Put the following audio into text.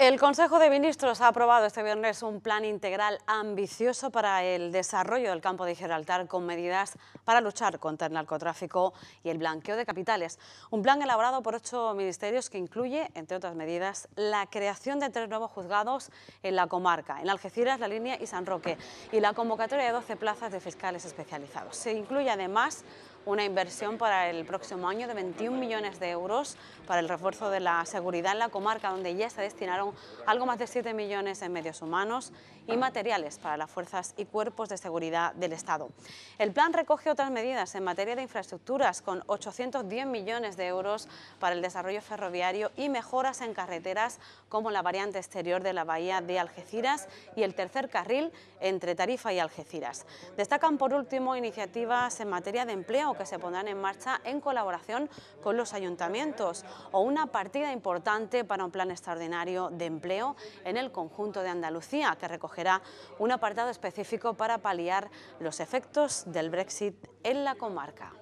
El Consejo de Ministros ha aprobado este viernes un plan integral ambicioso para el desarrollo del campo de Gibraltar con medidas para luchar contra el narcotráfico y el blanqueo de capitales. Un plan elaborado por ocho ministerios que incluye, entre otras medidas, la creación de tres nuevos juzgados en la comarca, en Algeciras, La Línea y San Roque, y la convocatoria de 12 plazas de fiscales especializados. Se incluye además una inversión para el próximo año de 21 millones de euros para el refuerzo de la seguridad en la comarca, donde ya se destinaron algo más de 7 millones en medios humanos y materiales para las fuerzas y cuerpos de seguridad del Estado. El plan recoge otras medidas en materia de infraestructuras, con 810 millones de euros para el desarrollo ferroviario y mejoras en carreteras como la variante exterior de la bahía de Algeciras y el tercer carril entre Tarifa y Algeciras. Destacan por último iniciativas en materia de empleo que se pondrán en marcha en colaboración con los ayuntamientos o una partida importante para un plan extraordinario de empleo en el conjunto de Andalucía que recogerá un apartado específico para paliar los efectos del Brexit en la comarca.